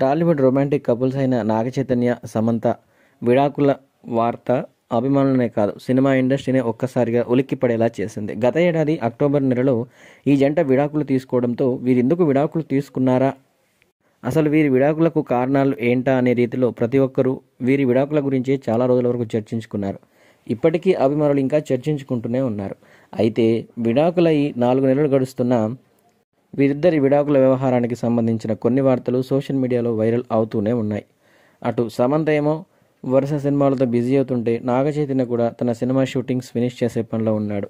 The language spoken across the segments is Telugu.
టాలీవుడ్ రొమాంటిక్ కపుల్స్ అయిన నాగచైతన్య సమంత విడాకుల వార్త అభిమానులనే కాదు సినిమా ఇండస్ట్రీనే ఒక్కసారిగా ఉలిక్కి పడేలా చేసింది గత ఏడాది అక్టోబర్ నెలలో ఈ జంట విడాకులు తీసుకోవడంతో వీరెందుకు విడాకులు తీసుకున్నారా అసలు వీరి విడాకులకు కారణాలు ఏంటా అనే రీతిలో ప్రతి ఒక్కరూ వీరి విడాకుల గురించి చాలా రోజుల వరకు చర్చించుకున్నారు ఇప్పటికీ అభిమానులు ఇంకా చర్చించుకుంటూనే ఉన్నారు అయితే విడాకులై నాలుగు నెలలు గడుస్తున్న వీరిద్దరి విడాకుల వ్యవహారానికి సంబంధించిన కొన్ని వార్తలు సోషల్ మీడియాలో వైరల్ అవుతూనే ఉన్నాయి అటు సమంత ఏమో వరుస సినిమాలతో బిజీ అవుతుంటే నాగచైతన్య కూడా తన సినిమా షూటింగ్స్ ఫినిష్ చేసే పనిలో ఉన్నాడు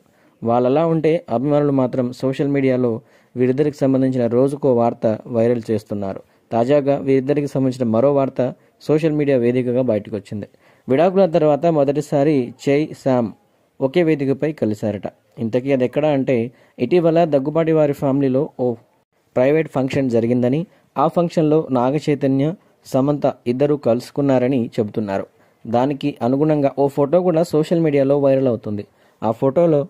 వాళ్ళలా ఉంటే అభిమానులు మాత్రం సోషల్ మీడియాలో వీరిద్దరికి సంబంధించిన రోజుకో వార్త వైరల్ చేస్తున్నారు తాజాగా వీరిద్దరికి సంబంధించిన మరో వార్త సోషల్ మీడియా వేదికగా బయటకు వచ్చింది విడాకుల తర్వాత మొదటిసారి చై శామ్ ఒకే వేదికపై కలిశారట ఇంతకీ అది ఎక్కడ అంటే ఇటీవల దగ్గుబాటి వారి ఫ్యామిలీలో ఓ ప్రైవేట్ ఫంక్షన్ జరిగిందని ఆ ఫంక్షన్లో నాగచైతన్య సమంత ఇద్దరూ కలుసుకున్నారని చెబుతున్నారు దానికి అనుగుణంగా ఓ ఫోటో కూడా సోషల్ మీడియాలో వైరల్ అవుతుంది ఆ ఫోటోలో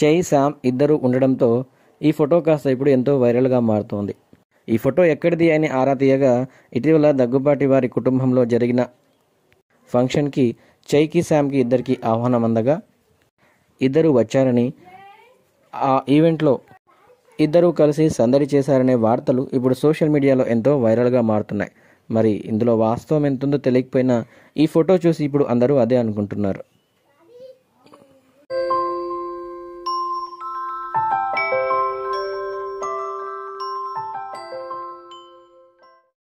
చై శామ్ ఇద్దరు ఉండడంతో ఈ ఫోటో కాస్త ఇప్పుడు ఎంతో వైరల్గా మారుతోంది ఈ ఫోటో ఎక్కడిది అని ఆరా తీయగా ఇటీవల దగ్గుబాటి వారి కుటుంబంలో జరిగిన ఫంక్షన్కి చైకి శామ్కి ఇద్దరికి ఆహ్వానం అందగా ఇద్దరు వచ్చారని ఆ ఈవెంట్లో ఇద్దరూ కలిసి సందడి చేశారనే వార్తలు ఇప్పుడు సోషల్ మీడియాలో ఎంతో వైరల్గా మారుతున్నాయి మరి ఇందులో వాస్తవం ఎంతుందో తెలియకపోయినా ఈ ఫోటో చూసి ఇప్పుడు అందరూ అదే అనుకుంటున్నారు